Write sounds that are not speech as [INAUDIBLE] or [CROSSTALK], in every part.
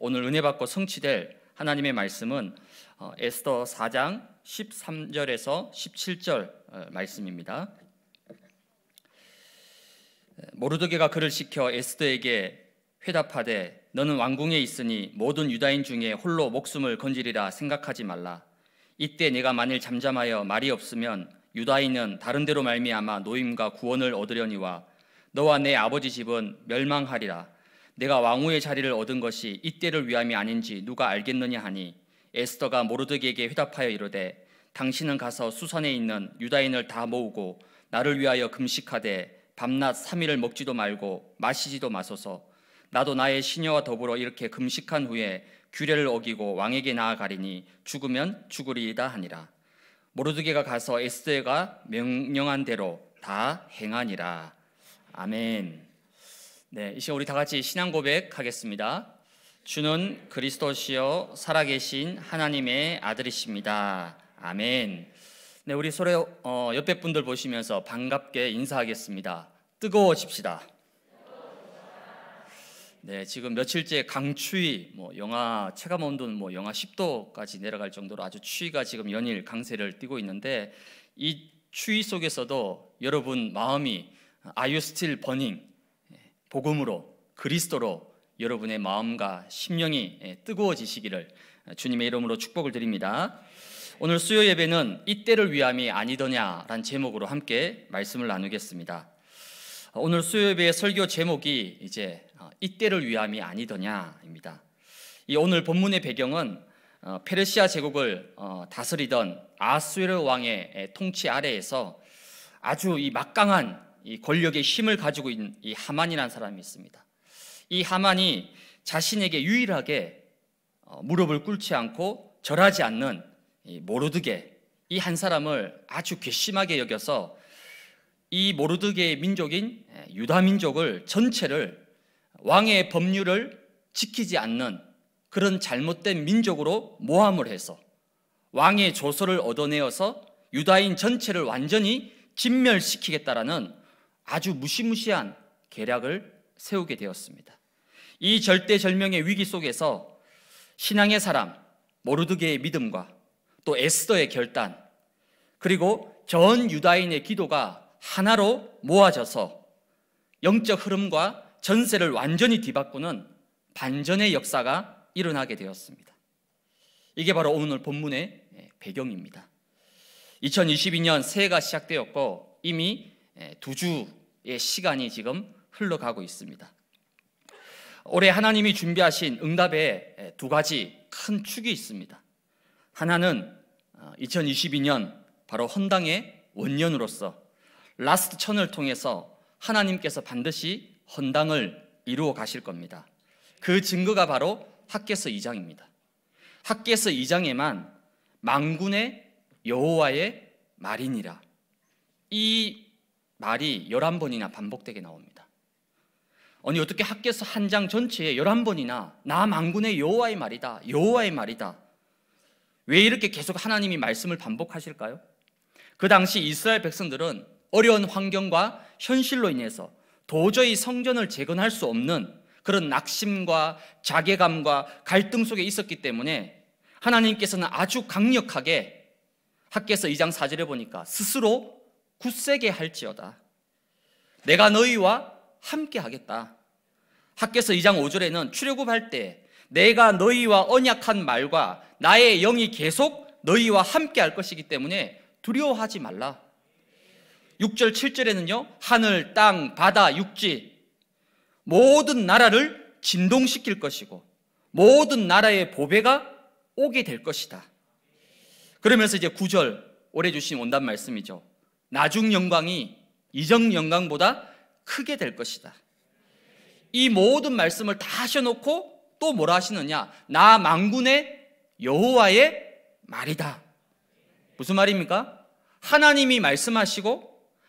오늘 은혜 받고 성취될 하나님의 말씀은 어, 에스더 4장 13절에서 17절 어, 말씀입니다. 모르드게가 그를 시켜 에스더에게 회답하되 너는 왕궁에 있으니 모든 유다인 중에 홀로 목숨을 건지리라 생각하지 말라. 이때 내가 만일 잠잠하여 말이 없으면 유다인은 다른 데로 말미암아 노임과 구원을 얻으려니와 너와 내 아버지 집은 멸망하리라. 내가 왕후의 자리를 얻은 것이 이때를 위함이 아닌지 누가 알겠느냐 하니 에스더가 모르드에게 회답하여 이르되 당신은 가서 수산에 있는 유다인을 다 모으고 나를 위하여 금식하되 밤낮 삼일을 먹지도 말고 마시지도 마소서 나도 나의 시녀와 더불어 이렇게 금식한 후에 규례를 어기고 왕에게 나아가리니 죽으면 죽으리이다 하니라 모르드게가 가서 에스더가 명령한 대로 다 행하니라 아멘. 네, 이 시간 우리 다 같이 신앙 고백하겠습니다. 주는 그리스도시요 살아계신 하나님의 아들이십니다. 아멘. 네, 우리 소래 어, 옆에 분들 보시면서 반갑게 인사하겠습니다. 뜨거워집시다. 네, 지금 며칠째 강추위, 뭐 영하 체감 온도는 뭐 영하 10도까지 내려갈 정도로 아주 추위가 지금 연일 강세를 띠고 있는데 이 추위 속에서도 여러분 마음이 아유 스틸 버닝 복음으로 그리스도로 여러분의 마음과 심령이 예, 뜨거워지시기를 예, 주님의 이름으로 축복을 드립니다. 오늘 수요 예배는 이때를 위함이 아니더냐란 제목으로 함께 말씀을 나누겠습니다. 오늘 수요 예배의 설교 제목이 이제 어, 이때를 위함이 아니더냐입니다. 이 오늘 본문의 배경은 어, 페르시아 제국을 어, 다스리던 아수르 왕의 통치 아래에서 아주 이 막강한 이 권력의 힘을 가지고 있는 이 하만이라는 사람이 있습니다. 이 하만이 자신에게 유일하게 어, 무릎을 꿇지 않고 절하지 않는 이 모르드게 이 한 사람을 아주 괘씸하게 여겨서 이 모르드게의 민족인 예, 유다 민족을 전체를 왕의 법률을 지키지 않는 그런 잘못된 민족으로 모함을 해서 왕의 조서를 얻어내어서 유다인 전체를 완전히 진멸시키겠다라는 아주 무시무시한 계략을 세우게 되었습니다. 이 절대절명의 위기 속에서 신앙의 사람 모르드게의 믿음과 또 에스더의 결단 그리고 전 유다인의 기도가 하나로 모아져서 영적 흐름과 전세를 완전히 뒤바꾸는 반전의 역사가 일어나게 되었습니다. 이게 바로 오늘 본문의 배경입니다. 2022년 새해가 시작되었고 이미 예, 두 주의 시간이 지금 흘러가고 있습니다. 올해 하나님이 준비하신 응답에 예, 두 가지 큰 축이 있습니다. 하나는 2022년 어, 바로 헌당의 원년으로서 라스트 천을 통해서 하나님께서 반드시 헌당을 이루어 가실 겁니다. 그 증거가 바로 학계서 2장입니다. 학계서 2장에만 망군의 여호와의 말이니라. 이 말이 11번이나 반복되게 나옵니다. 아니 어떻게 학계서 한 장 전체에 11번이나 나 망군의 여호와의 말이다. 여호와의 말이다. 왜 이렇게 계속 하나님이 말씀을 반복하실까요? 그 당시 이스라엘 백성들은 어려운 환경과 현실로 인해서 도저히 성전을 재건할 수 없는 그런 낙심과 자괴감과 갈등 속에 있었기 때문에 하나님께서는 아주 강력하게 학계서 2장 4절에 보니까 스스로 굳세게 할지어다. 내가 너희와 함께 하겠다. 학교서 2장 5절에는 출애굽할 때 내가 너희와 언약한 말과 나의 영이 계속 너희와 함께 할 것이기 때문에 두려워하지 말라. 6절 7절에는요. 하늘, 땅, 바다, 육지 모든 나라를 진동시킬 것이고 모든 나라의 보배가 오게 될 것이다. 그러면서 이제 9절 올해 주신 온단 말씀이죠. 나중 영광이 이전 영광보다 크게 될 것이다. 이 모든 말씀을 다 하셔놓고 또 뭐라 하시느냐? 나 망군의 여호와의 말이다. 무슨 말입니까? 하나님이 말씀하시고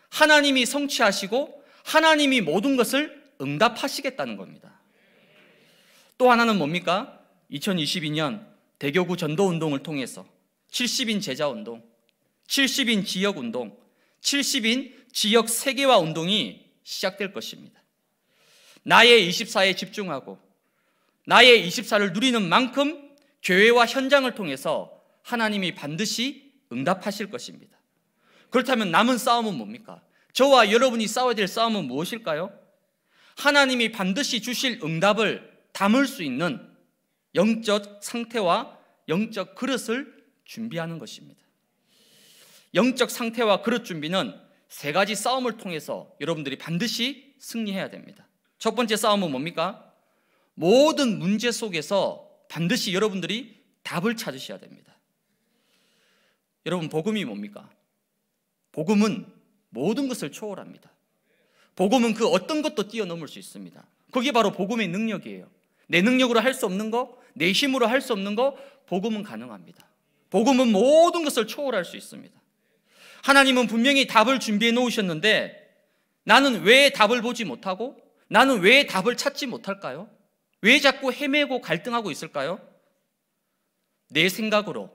하나님이 성취하시고 하나님이 모든 것을 응답하시겠다는 겁니다. 또 하나는 뭡니까? 2022년 대교구 전도 운동을 통해서 70인 제자 운동, 70인 지역 운동, 70인 지역 세계화 운동이 시작될 것입니다. 나의 24에 집중하고 나의 24를 누리는 만큼 교회와 현장을 통해서 하나님이 반드시 응답하실 것입니다. 그렇다면 남은 싸움은 뭡니까? 저와 여러분이 싸워야 될 싸움은 무엇일까요? 하나님이 반드시 주실 응답을 담을 수 있는 영적 상태와 영적 그릇을 준비하는 것입니다. 영적 상태와 그릇 준비는 세 가지 싸움을 통해서 여러분들이 반드시 승리해야 됩니다. 첫 번째 싸움은 뭡니까? 모든 문제 속에서 반드시 여러분들이 답을 찾으셔야 됩니다. 여러분, 복음이 뭡니까? 복음은 모든 것을 초월합니다. 복음은 그 어떤 것도 뛰어넘을 수 있습니다. 그게 바로 복음의 능력이에요. 내 능력으로 할 수 없는 거, 내 힘으로 할 수 없는 거, 복음은 가능합니다. 복음은 모든 것을 초월할 수 있습니다. 하나님은 분명히 답을 준비해 놓으셨는데 나는 왜 답을 보지 못하고 나는 왜 답을 찾지 못할까요? 왜 자꾸 헤매고 갈등하고 있을까요? 내 생각으로,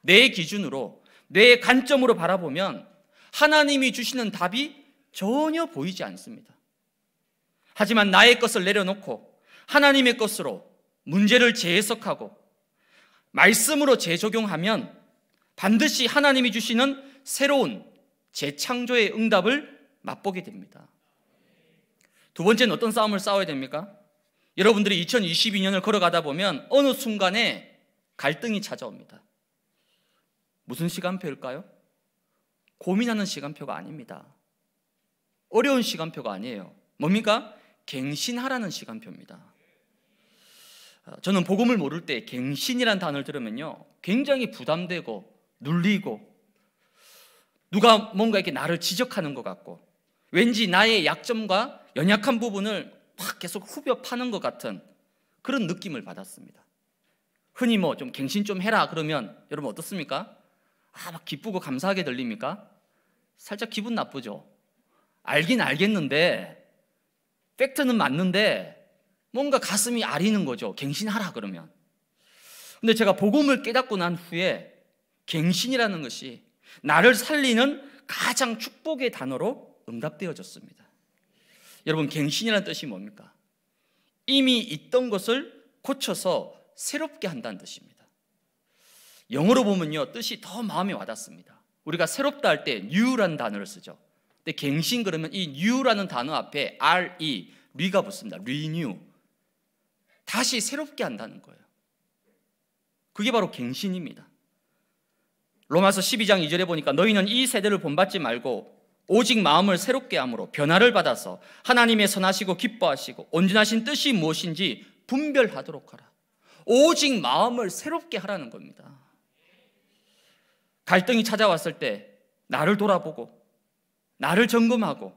내 기준으로, 내 관점으로 바라보면 하나님이 주시는 답이 전혀 보이지 않습니다. 하지만 나의 것을 내려놓고 하나님의 것으로 문제를 재해석하고 말씀으로 재적용하면 반드시 하나님이 주시는 새로운 재창조의 응답을 맛보게 됩니다. 두 번째는 어떤 싸움을 싸워야 됩니까? 여러분들이 2022년을 걸어가다 보면 어느 순간에 갈등이 찾아옵니다. 무슨 시간표일까요? 고민하는 시간표가 아닙니다. 어려운 시간표가 아니에요. 뭡니까? 갱신하라는 시간표입니다. 어, 저는 복음을 모를 때 갱신이란 단어를 들으면요. 굉장히 부담되고 눌리고 누가 뭔가 이렇게 나를 지적하는 것 같고 왠지 나의 약점과 연약한 부분을 막 계속 후벼 파는 것 같은 그런 느낌을 받았습니다. 흔히 뭐 좀 갱신 좀 해라 그러면 여러분 어떻습니까? 아, 막 기쁘고 감사하게 들립니까? 살짝 기분 나쁘죠? 알긴 알겠는데, 팩트는 맞는데, 뭔가 가슴이 아리는 거죠. 갱신하라 그러면. 근데 제가 복음을 깨닫고 난 후에 갱신이라는 것이 나를 살리는 가장 축복의 단어로 응답되어졌습니다. 여러분, 갱신이라는 뜻이 뭡니까? 이미 있던 것을 고쳐서 새롭게 한다는 뜻입니다. 영어로 보면요, 뜻이 더 마음에 와닿습니다. 우리가 새롭다 할 때 new라는 단어를 쓰죠. 근데 갱신 그러면 이 new라는 단어 앞에 re, re가 붙습니다. renew. 다시 새롭게 한다는 거예요. 그게 바로 갱신입니다. 로마서 12장 2절에 보니까 너희는 이 세대를 본받지 말고 오직 마음을 새롭게 함으로 변화를 받아서 하나님의 선하시고 기뻐하시고 온전하신 뜻이 무엇인지 분별하도록 하라. 오직 마음을 새롭게 하라는 겁니다. 갈등이 찾아왔을 때 나를 돌아보고 나를 점검하고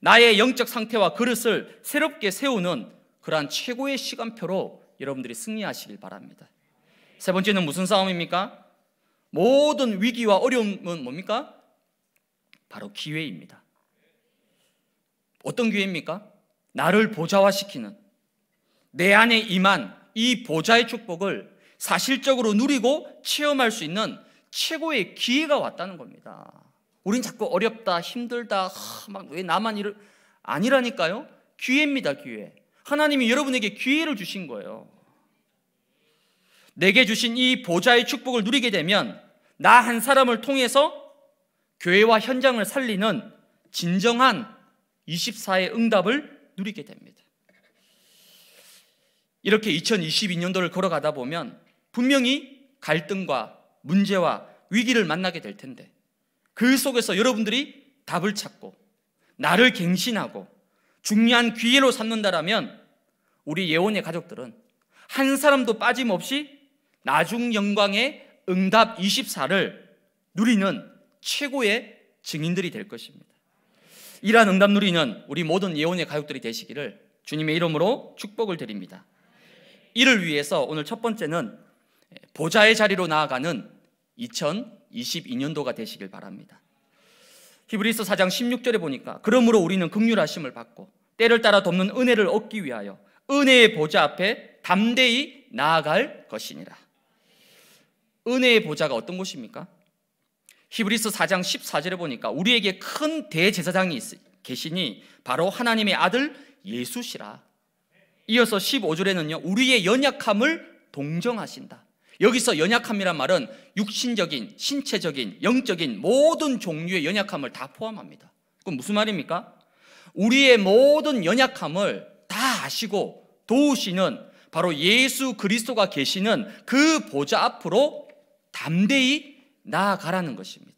나의 영적 상태와 그릇을 새롭게 세우는 그러한 최고의 시간표로 여러분들이 승리하시길 바랍니다. 세 번째는 무슨 싸움입니까? 모든 위기와 어려움은 뭡니까? 바로 기회입니다. 어떤 기회입니까? 나를 보좌화시키는 내 안에 임한 이 보좌의 축복을 사실적으로 누리고 체험할 수 있는 최고의 기회가 왔다는 겁니다. 우린 자꾸 어렵다, 힘들다, 막 왜 나만 이를 아니라니까요. 기회입니다, 기회. 하나님이 여러분에게 기회를 주신 거예요. 내게 주신 이 보좌의 축복을 누리게 되면 나 한 사람을 통해서 교회와 현장을 살리는 진정한 24의 응답을 누리게 됩니다. 이렇게 2022년도를 걸어가다 보면 분명히 갈등과 문제와 위기를 만나게 될 텐데 그 속에서 여러분들이 답을 찾고 나를 갱신하고 중요한 기회로 삼는다라면 우리 예원의 가족들은 한 사람도 빠짐없이 나중 영광의 응답 24를 누리는 최고의 증인들이 될 것입니다. 이러한 응답 누리는 우리 모든 예언의 가족들이 되시기를 주님의 이름으로 축복을 드립니다. 이를 위해서 오늘 첫 번째는 보좌의 자리로 나아가는 2022년도가 되시길 바랍니다. 히브리서 4장 16절에 보니까 그러므로 우리는 극률하심을 받고 때를 따라 돕는 은혜를 얻기 위하여 은혜의 보좌 앞에 담대히 나아갈 것이니라. 은혜의 보좌가 어떤 곳입니까? 히브리스 4장 14절에 보니까 우리에게 큰 대제사장이 계시니 바로 하나님의 아들 예수시라. 이어서 15절에는요. 우리의 연약함을 동정하신다. 여기서 연약함이란 말은 육신적인, 신체적인, 영적인 모든 종류의 연약함을 다 포함합니다. 그건 무슨 말입니까? 우리의 모든 연약함을 다 아시고 도우시는 바로 예수 그리스도가 계시는 그 보좌 앞으로 담대히 나아가라는 것입니다.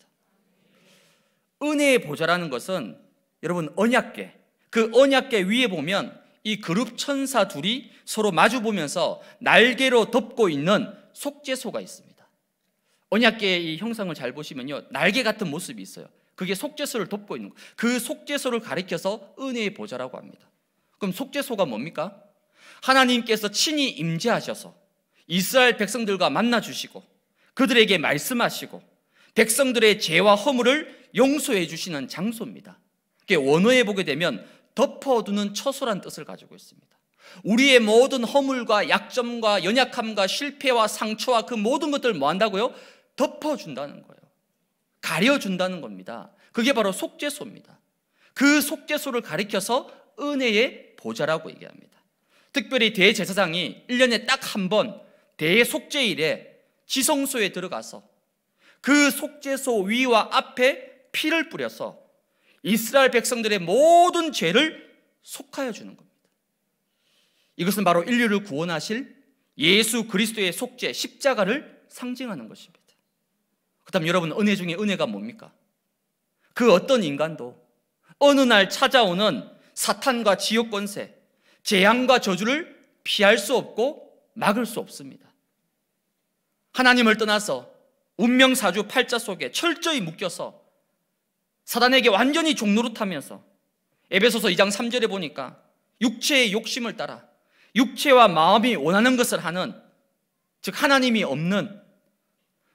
은혜의 보좌라는 것은 여러분 언약계 그 언약계 위에 보면 이 그룹 천사 둘이 서로 마주 보면서 날개로 덮고 있는 속죄소가 있습니다. 언약계의 이 형상을 잘 보시면요 날개 같은 모습이 있어요. 그게 속죄소를 덮고 있는 거. 그 속죄소를 가리켜서 은혜의 보좌라고 합니다. 그럼 속죄소가 뭡니까? 하나님께서 친히 임재하셔서 이스라엘 백성들과 만나 주시고 그들에게 말씀하시고 백성들의 죄와 허물을 용서해 주시는 장소입니다. 원어에 보게 되면 덮어두는 처소란 뜻을 가지고 있습니다. 우리의 모든 허물과 약점과 연약함과 실패와 상처와 그 모든 것들을 뭐 한다고요? 덮어준다는 거예요. 가려준다는 겁니다. 그게 바로 속죄소입니다. 그 속죄소를 가리켜서 은혜의 보좌라고 얘기합니다. 특별히 대제사장이 1년에 딱 한 번 대속죄일에 지성소에 들어가서 그 속죄소 위와 앞에 피를 뿌려서 이스라엘 백성들의 모든 죄를 속하여 주는 겁니다. 이것은 바로 인류를 구원하실 예수 그리스도의 속죄 십자가를 상징하는 것입니다. 그다음 여러분 은혜 중에 은혜가 뭡니까? 그 어떤 인간도 어느 날 찾아오는 사탄과 지옥 권세, 재앙과 저주를 피할 수 없고 막을 수 없습니다. 하나님을 떠나서 운명사주 팔자 속에 철저히 묶여서 사단에게 완전히 종노릇하면서 에베소서 2장 3절에 보니까 육체의 욕심을 따라 육체와 마음이 원하는 것을 하는 즉 하나님이 없는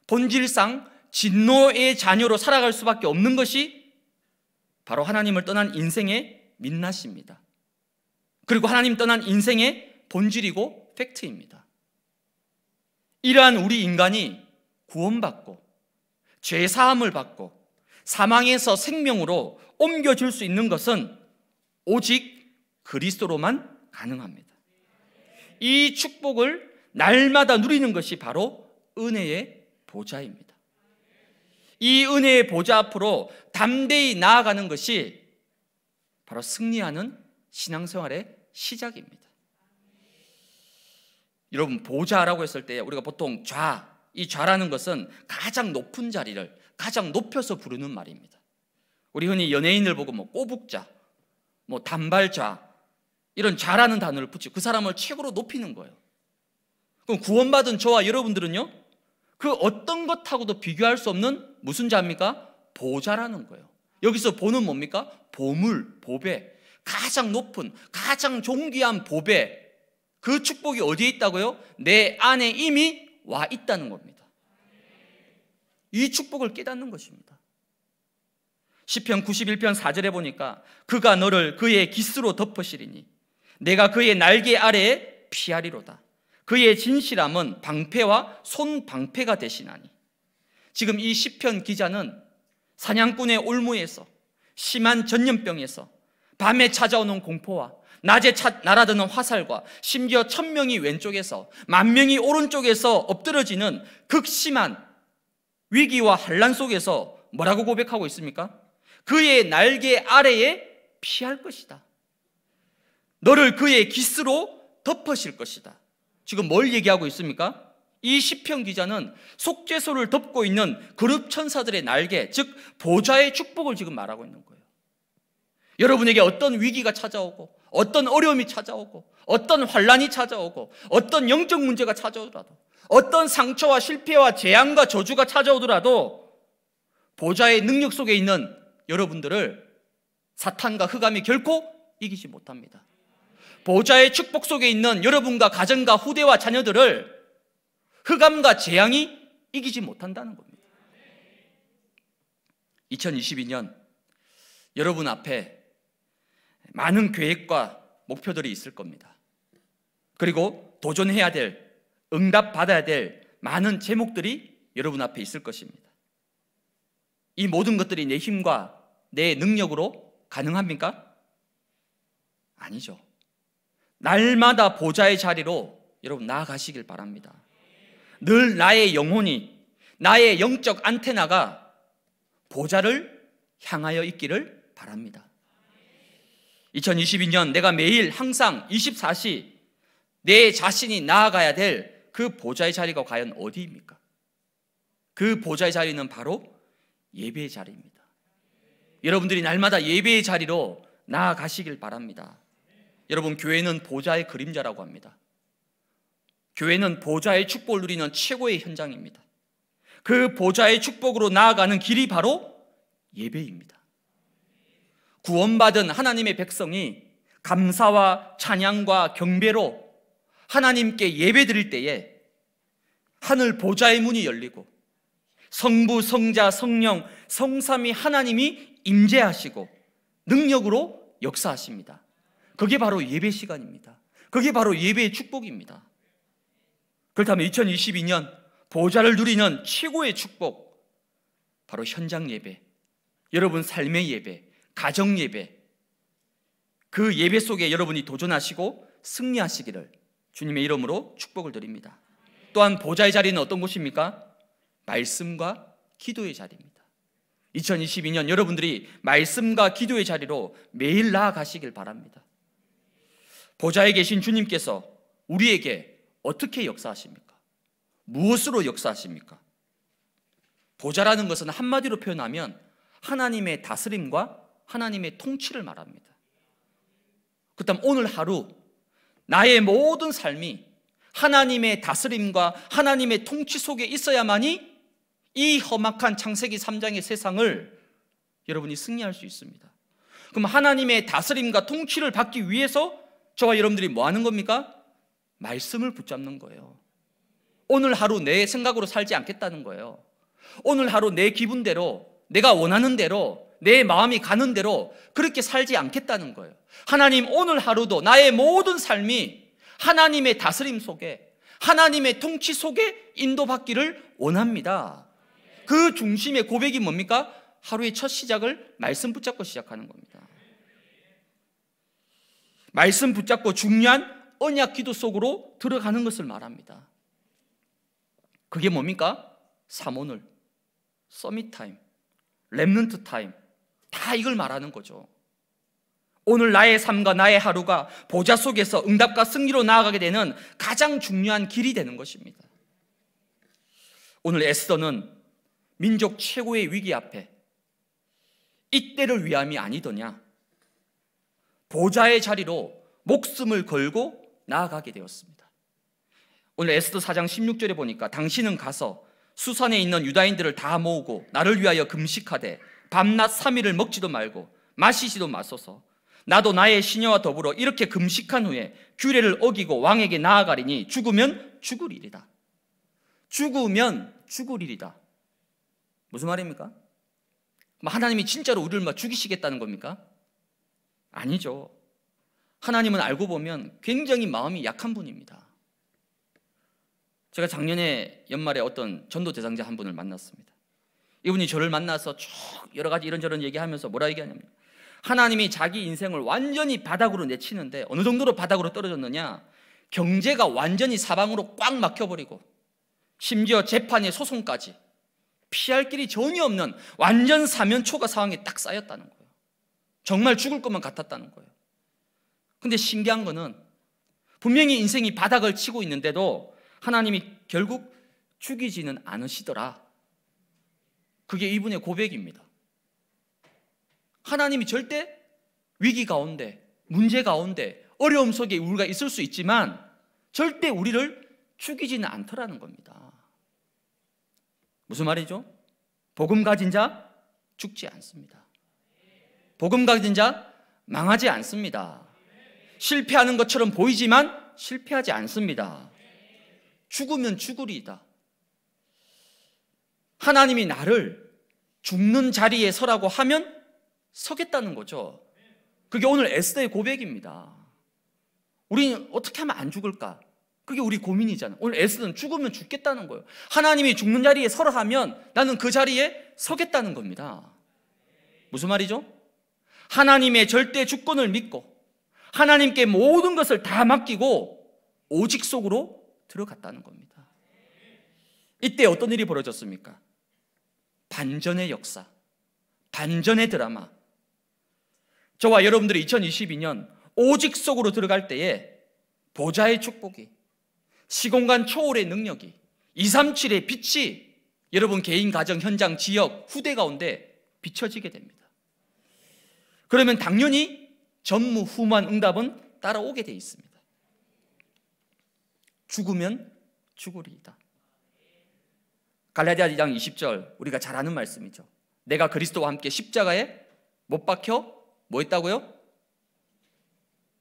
본질상 진노의 자녀로 살아갈 수밖에 없는 것이 바로 하나님을 떠난 인생의 민낯입니다. 그리고 하나님 떠난 인생의 본질이고 팩트입니다. 이러한 우리 인간이 구원받고 죄 사함을 받고 사망에서 생명으로 옮겨질 수 있는 것은 오직 그리스도로만 가능합니다. 이 축복을 날마다 누리는 것이 바로 은혜의 보좌입니다. 이 은혜의 보좌 앞으로 담대히 나아가는 것이 바로 승리하는 신앙생활의 시작입니다. 여러분 보좌라고 했을 때 우리가 보통 좌, 이 좌라는 것은 가장 높은 자리를 가장 높여서 부르는 말입니다. 우리 흔히 연예인을 보고 뭐 꼬북자, 뭐 단발좌 이런 좌라는 단어를 붙이고 그 사람을 최고로 높이는 거예요. 그럼 구원받은 저와 여러분들은요. 그 어떤 것하고도 비교할 수 없는 무슨 자입니까? 보좌라는 거예요. 여기서 보는 뭡니까? 보물, 보배. 가장 높은, 가장 존귀한 보배, 그 축복이 어디에 있다고요? 내 안에 이미 와 있다는 겁니다. 이 축복을 깨닫는 것입니다. 시편 91편 4절에 보니까 그가 너를 그의 기스로 덮으시리니 내가 그의 날개 아래에 피하리로다. 그의 진실함은 방패와 손방패가 되시나니. 지금 이 시편 기자는 사냥꾼의 올무에서 심한 전염병에서 밤에 찾아오는 공포와 낮에 차, 날아드는 화살과 심지어 천 명이 왼쪽에서 만 명이 오른쪽에서 엎드러지는 극심한 위기와 한란 속에서 뭐라고 고백하고 있습니까? 그의 날개 아래에 피할 것이다. 너를 그의 기스로 덮으실 것이다. 지금 뭘 얘기하고 있습니까? 이 시편 기자는 속죄소를 덮고 있는 그룹 천사들의 날개, 즉 보좌의 축복을 지금 말하고 있는 거예요. 여러분에게 어떤 위기가 찾아오고 어떤 어려움이 찾아오고 어떤 환란이 찾아오고 어떤 영적 문제가 찾아오더라도 어떤 상처와 실패와 재앙과 저주가 찾아오더라도 보좌의 능력 속에 있는 여러분들을 사탄과 흑암이 결코 이기지 못합니다. 보좌의 축복 속에 있는 여러분과 가정과 후대와 자녀들을 흑암과 재앙이 이기지 못한다는 겁니다. 2022년 여러분 앞에 많은 계획과 목표들이 있을 겁니다. 그리고 도전해야 될, 응답받아야 될 많은 제목들이 여러분 앞에 있을 것입니다. 이 모든 것들이 내 힘과 내 능력으로 가능합니까? 아니죠. 날마다 보좌의 자리로 여러분 나아가시길 바랍니다. 늘 나의 영혼이, 나의 영적 안테나가 보좌를 향하여 있기를 바랍니다. 2022년 내가 매일 항상 24시 내 자신이 나아가야 될 그 보좌의 자리가 과연 어디입니까? 그 보좌의 자리는 바로 예배의 자리입니다. 여러분들이 날마다 예배의 자리로 나아가시길 바랍니다. 여러분, 교회는 보좌의 그림자라고 합니다. 교회는 보좌의 축복을 누리는 최고의 현장입니다. 그 보좌의 축복으로 나아가는 길이 바로 예배입니다. 구원받은 하나님의 백성이 감사와 찬양과 경배로 하나님께 예배 드릴 때에 하늘 보좌의 문이 열리고 성부, 성자, 성령, 성삼이 하나님이 임재하시고 능력으로 역사하십니다. 그게 바로 예배 시간입니다. 그게 바로 예배의 축복입니다. 그렇다면 2022년 보좌를 누리는 최고의 축복 바로 현장 예배. 여러분 삶의 예배. 가정 예배 그 예배 속에 여러분이 도전하시고 승리하시기를 주님의 이름으로 축복을 드립니다. 또한 보좌의 자리는 어떤 곳입니까? 말씀과 기도의 자리입니다. 2022년 여러분들이 말씀과 기도의 자리로 매일 나아가시길 바랍니다. 보좌에 계신 주님께서 우리에게 어떻게 역사하십니까? 무엇으로 역사하십니까? 보좌라는 것은 한마디로 표현하면 하나님의 다스림과 하나님의 통치를 말합니다. 그다음 오늘 하루 나의 모든 삶이 하나님의 다스림과 하나님의 통치 속에 있어야만이 이 험악한 창세기 3장의 세상을 여러분이 승리할 수 있습니다. 그럼 하나님의 다스림과 통치를 받기 위해서 저와 여러분들이 뭐 하는 겁니까? 말씀을 붙잡는 거예요. 오늘 하루 내 생각으로 살지 않겠다는 거예요. 오늘 하루 내 기분대로 내가 원하는 대로 내 마음이 가는 대로 그렇게 살지 않겠다는 거예요. 하나님 오늘 하루도 나의 모든 삶이 하나님의 다스림 속에 하나님의 통치 속에 인도받기를 원합니다. 그 중심의 고백이 뭡니까? 하루의 첫 시작을 말씀 붙잡고 시작하는 겁니다. 말씀 붙잡고 중요한 언약 기도 속으로 들어가는 것을 말합니다. 그게 뭡니까? 삼오늘, 서밋 타임, 랩넌트 타임, 다 이걸 말하는 거죠. 오늘 나의 삶과 나의 하루가 보좌 속에서 응답과 승리로 나아가게 되는 가장 중요한 길이 되는 것입니다. 오늘 에스더는 민족 최고의 위기 앞에 이때를 위함이 아니더냐. 보좌의 자리로 목숨을 걸고 나아가게 되었습니다. 오늘 에스더 4장 16절에 보니까 당신은 가서 수산에 있는 유다인들을 다 모으고 나를 위하여 금식하되 밤낮 삼일을 먹지도 말고 마시지도 마소서 나도 나의 시녀와 더불어 이렇게 금식한 후에 규례를 어기고 왕에게 나아가리니 죽으면 죽을 일이다. 죽으면 죽을 일이다. 무슨 말입니까? 뭐 하나님이 진짜로 우리를 막 죽이시겠다는 겁니까? 아니죠. 하나님은 알고 보면 굉장히 마음이 약한 분입니다. 제가 작년에 연말에 어떤 전도 대상자 한 분을 만났습니다. 이분이 저를 만나서 쭉 여러 가지 이런저런 얘기하면서 뭐라 얘기하냐면 하나님이 자기 인생을 완전히 바닥으로 내치는데 어느 정도로 바닥으로 떨어졌느냐 경제가 완전히 사방으로 꽉 막혀버리고 심지어 재판의 소송까지 피할 길이 전혀 없는 완전 사면초과 상황에 딱 쌓였다는 거예요. 정말 죽을 것만 같았다는 거예요. 근데 신기한 거는 분명히 인생이 바닥을 치고 있는데도 하나님이 결국 죽이지는 않으시더라. 그게 이분의 고백입니다. 하나님이 절대 위기 가운데, 문제 가운데, 어려움 속에 우리가 있을 수 있지만 절대 우리를 죽이지는 않더라는 겁니다. 무슨 말이죠? 복음 가진 자 죽지 않습니다. 복음 가진 자 망하지 않습니다. 실패하는 것처럼 보이지만 실패하지 않습니다. 죽으면 죽으리이다. 하나님이 나를 죽는 자리에 서라고 하면 서겠다는 거죠. 그게 오늘 에스더의 고백입니다. 우리는 어떻게 하면 안 죽을까? 그게 우리 고민이잖아. 요 오늘 에스는 죽으면 죽겠다는 거예요. 하나님이 죽는 자리에 서라 하면 나는 그 자리에 서겠다는 겁니다. 무슨 말이죠? 하나님의 절대 주권을 믿고 하나님께 모든 것을 다 맡기고 오직 속으로 들어갔다는 겁니다. 이때 어떤 일이 벌어졌습니까? 반전의 역사, 반전의 드라마. 저와 여러분들이 2022년 오직 속으로 들어갈 때에 보좌의 축복이, 시공간 초월의 능력이, 237의 빛이 여러분 개인, 가정, 현장, 지역, 후대 가운데 비춰지게 됩니다. 그러면 당연히 전무후무한 응답은 따라오게 돼 있습니다. 죽으면 죽으리이다. 갈라디아 2장 20절 우리가 잘 아는 말씀이죠. 내가 그리스도와 함께 십자가에 못 박혀 뭐 했다고요?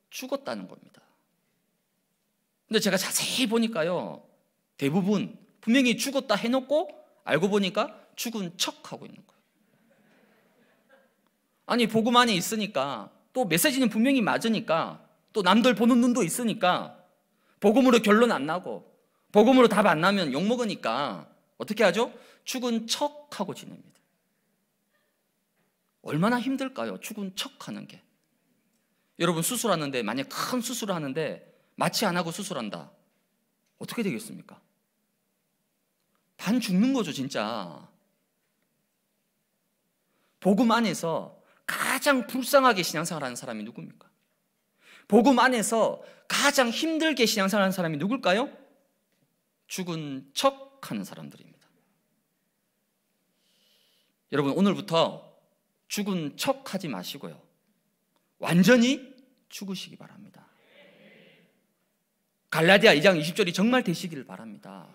죽었다는 겁니다. 근데 제가 자세히 보니까요. 대부분 분명히 죽었다 해놓고 알고 보니까 죽은 척 하고 있는 거예요. 아니 복음 안에 있으니까 또 메시지는 분명히 맞으니까 또 남들 보는 눈도 있으니까 복음으로 결론 안 나고 복음으로 답 안 나면 욕 먹으니까 어떻게 하죠? 죽은 척 하고 지냅니다. 얼마나 힘들까요? 죽은 척 하는 게. 여러분 수술하는데 만약 큰 수술을 하는데 마취 안 하고 수술한다. 어떻게 되겠습니까? 반 죽는 거죠, 진짜. 복음 안에서 가장 불쌍하게 신앙생활 하는 사람이 누굽니까? 복음 안에서 가장 힘들게 신앙생활 하는 사람이 누굴까요? 죽은 척 하는 사람들입 여러분 오늘부터 죽은 척 하지 마시고요. 완전히 죽으시기 바랍니다. 갈라디아 2장 20절이 정말 되시기를 바랍니다.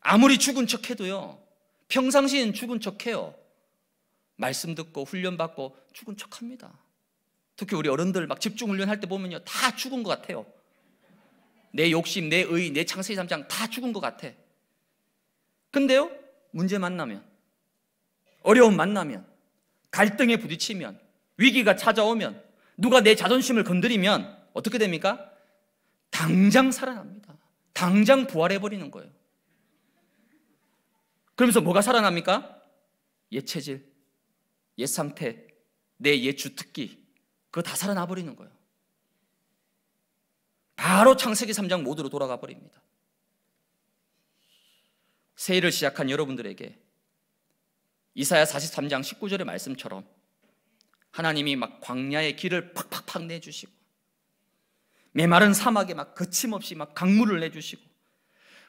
아무리 죽은 척 해도요, 평상시엔 죽은 척 해요. 말씀 듣고 훈련받고 죽은 척 합니다. 특히 우리 어른들 막 집중훈련 할때 보면요, 다 죽은 것 같아요. 내 욕심, 내 의, 내창세 3장 다 죽은 것 같아. 근데요, 문제 만나면 어려움 만나면, 갈등에 부딪히면, 위기가 찾아오면, 누가 내 자존심을 건드리면 어떻게 됩니까? 당장 살아납니다. 당장 부활해버리는 거예요. 그러면서 뭐가 살아납니까? 옛 체질, 옛 상태, 내 옛 주특기, 그거 다 살아나버리는 거예요. 바로 창세기 3장 모드로 돌아가 버립니다. 새해를 시작한 여러분들에게 이사야 43장 19절의 말씀처럼 하나님이 막 광야의 길을 팍팍팍 내주시고 메마른 사막에 막 거침없이 막 강물을 내주시고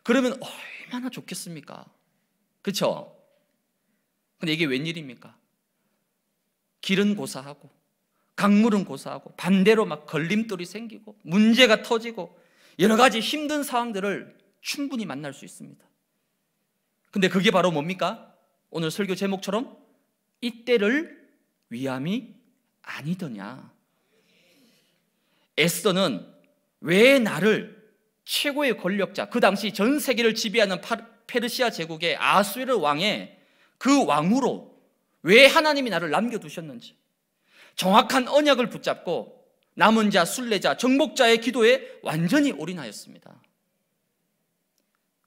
그러면 얼마나 좋겠습니까? 그렇죠? 근데 이게 웬일입니까? 길은 고사하고 강물은 고사하고 반대로 막 걸림돌이 생기고 문제가 터지고 여러 가지 힘든 상황들을 충분히 만날 수 있습니다. 근데 그게 바로 뭡니까? 오늘 설교 제목처럼 이때를 위함이 아니더냐. 에스더는 왜 나를 최고의 권력자, 그 당시 전 세계를 지배하는 페르시아 제국의 아수르 왕의 그 왕으로 왜 하나님이 나를 남겨두셨는지 정확한 언약을 붙잡고 남은 자, 순례자, 정복자의 기도에 완전히 올인하였습니다.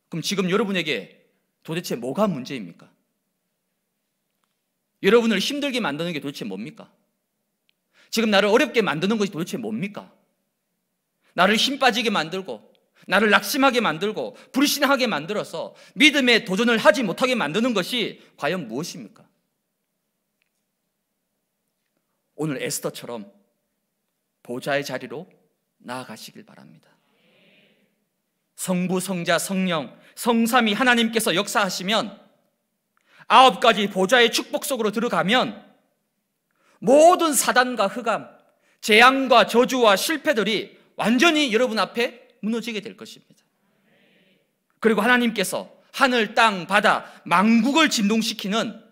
그럼 지금 여러분에게 도대체 뭐가 문제입니까? 여러분을 힘들게 만드는 게 도대체 뭡니까? 지금 나를 어렵게 만드는 것이 도대체 뭡니까? 나를 힘 빠지게 만들고 나를 낙심하게 만들고 불신하게 만들어서 믿음의 도전을 하지 못하게 만드는 것이 과연 무엇입니까? 오늘 에스터처럼 보좌의 자리로 나아가시길 바랍니다. 성부, 성자, 성령, 성삼이 하나님께서 역사하시면 아홉 가지 보좌의 축복 속으로 들어가면 모든 사단과 흑암, 재앙과 저주와 실패들이 완전히 여러분 앞에 무너지게 될 것입니다. 그리고 하나님께서 하늘, 땅, 바다, 망국을 진동시키는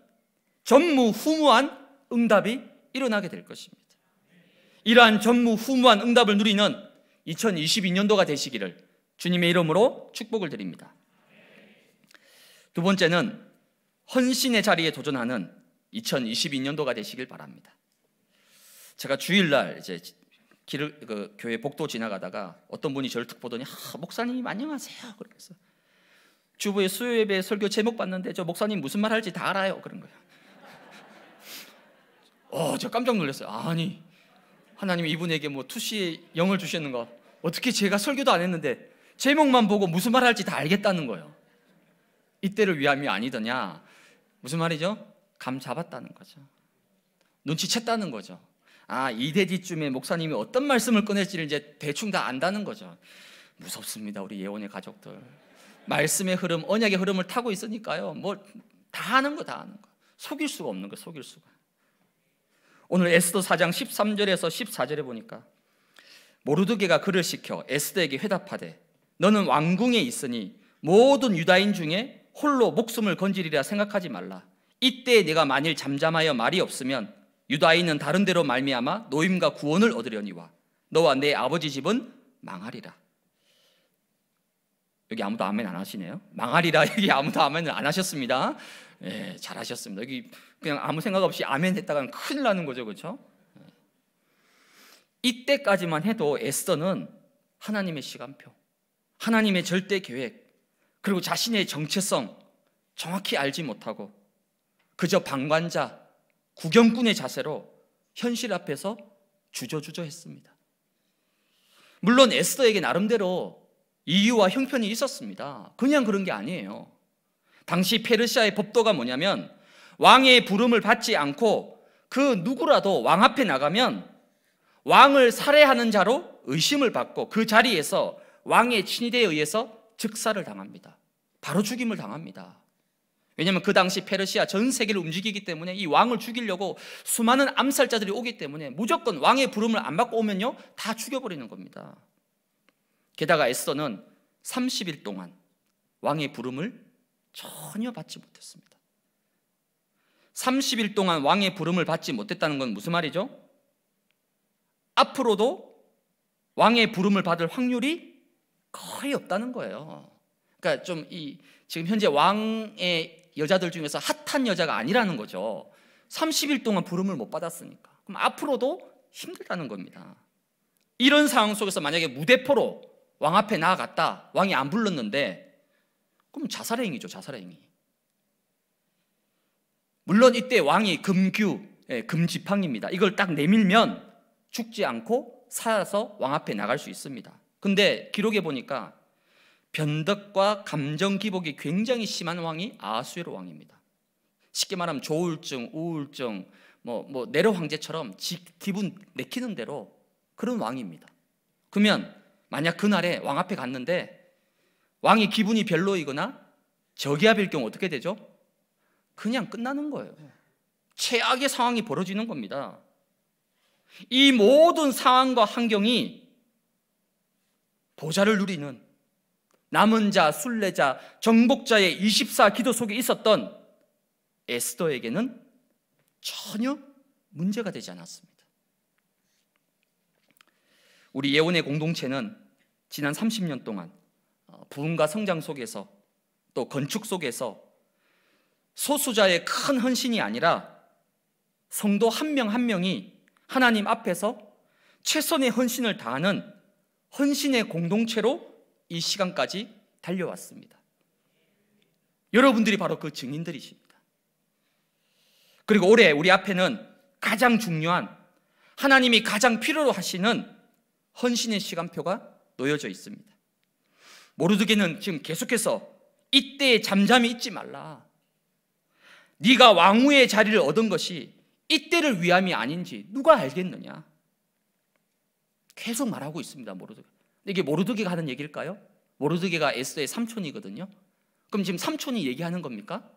전무후무한 응답이 일어나게 될 것입니다. 이러한 전무후무한 응답을 누리는 2022년도가 되시기를 주님의 이름으로 축복을 드립니다. 두 번째는 헌신의 자리에 도전하는 2022년도가 되시길 바랍니다. 제가 주일날 이제 길을 그 교회 복도 지나가다가 어떤 분이 저를 툭 보더니 아, 목사님 안녕하세요. 그러면서 주부의 수요 예배 설교 제목 봤는데 저 목사님 무슨 말 할지 다 알아요. 그런 거예요. [LAUGHS] 어, 저 깜짝 놀랐어요. 아니 하나님 이분에게 뭐 투시의 영을 주셨는가? 어떻게 제가 설교도 안 했는데 제목만 보고 무슨 말 할지 다 알겠다는 거예요. 이때를 위함이 아니더냐? 무슨 말이죠? 감 잡았다는 거죠. 눈치챘다는 거죠. 아, 이대지쯤에 목사님이 어떤 말씀을 꺼낼지를 이제 대충 다 안다는 거죠. 무섭습니다. 우리 예원의 가족들. 말씀의 흐름, 언약의 흐름을 타고 있으니까요. 뭘다 뭐 하는 거다 하는 거. 속일 수가 없는 거, 속일 수가. 오늘 에스더 4장 13절에서 14절에 보니까 모르드게가 그를 시켜 에스더에게 회답하되 너는 왕궁에 있으니 모든 유다인 중에 홀로 목숨을 건지리라 생각하지 말라. 이때 내가 만일 잠잠하여 말이 없으면 유다인은 다른 데로 말미암아 노임과 구원을 얻으려니와 너와 내 아버지 집은 망하리라. 여기 아무도 아멘 안 하시네요. 망하리라 [LAUGHS] 여기 아무도 아멘을 안 하셨습니다. 예, 잘하셨습니다. 여기 그냥 아무 생각 없이 아멘 했다간 큰일 나는 거죠, 그렇죠? 예. 이때까지만 해도 에스더는 하나님의 시간표, 하나님의 절대 계획, 그리고 자신의 정체성 정확히 알지 못하고 그저 방관자, 구경꾼의 자세로 현실 앞에서 주저주저 했습니다. 물론 에스더에게 나름대로 이유와 형편이 있었습니다. 그냥 그런 게 아니에요. 당시 페르시아의 법도가 뭐냐면 왕의 부름을 받지 않고 그 누구라도 왕 앞에 나가면 왕을 살해하는 자로 의심을 받고 그 자리에서 왕의 친위대에 의해서 즉사를 당합니다. 바로 죽임을 당합니다. 왜냐하면 그 당시 페르시아 전 세계를 움직이기 때문에 이 왕을 죽이려고 수많은 암살자들이 오기 때문에 무조건 왕의 부름을 안 받고 오면요 다 죽여버리는 겁니다. 게다가 에스더는 30일 동안 왕의 부름을 전혀 받지 못했습니다. 30일 동안 왕의 부름을 받지 못했다는 건 무슨 말이죠? 앞으로도 왕의 부름을 받을 확률이 거의 없다는 거예요. 그러니까 좀 이 지금 현재 왕의 여자들 중에서 핫한 여자가 아니라는 거죠. 30일 동안 부름을 못 받았으니까. 그럼 앞으로도 힘들다는 겁니다. 이런 상황 속에서 만약에 무대포로 왕 앞에 나아갔다. 왕이 안 불렀는데 그럼 자살행위죠, 자살행위. 물론 이때 왕이 금규, 예, 금지팡입니다. 이걸 딱 내밀면 죽지 않고 살아서 왕 앞에 나갈 수 있습니다. 근데 기록에 보니까 변덕과 감정 기복이 굉장히 심한 왕이 아수에로 왕입니다. 쉽게 말하면 조울증, 우울증, 뭐, 뭐 내려 황제처럼 지, 기분 내키는 대로 그런 왕입니다. 그러면 만약 그날에 왕 앞에 갔는데 왕이 기분이 별로이거나 저기압일 경우 어떻게 되죠? 그냥 끝나는 거예요. 네. 최악의 상황이 벌어지는 겁니다. 이 모든 상황과 환경이 보좌를 누리는 남은 자, 순례자, 정복자의 24 기도 속에 있었던 에스더에게는 전혀 문제가 되지 않았습니다. 우리 예원의 공동체는 지난 30년 동안 어, 부흥과 성장 속에서 또 건축 속에서 소수자의 큰 헌신이 아니라 성도 한 명한 한 명이 하나님 앞에서 최선의 헌신을 다하는 헌신의 공동체로 이 시간까지 달려왔습니다. 여러분들이 바로 그 증인들이십니다. 그리고 올해 우리 앞에는 가장 중요한 하나님이 가장 필요로 하시는 헌신의 시간표가 놓여져 있습니다. 모르드게는 지금 계속해서 이때에 잠잠히 있지 말라. 네가 왕후의 자리를 얻은 것이 이때를 위함이 아닌지 누가 알겠느냐? 계속 말하고 있습니다. 모르드게. 이게 모르드게가 하는 얘기일까요? 모르드게가 에스의 삼촌이거든요. 그럼 지금 삼촌이 얘기하는 겁니까?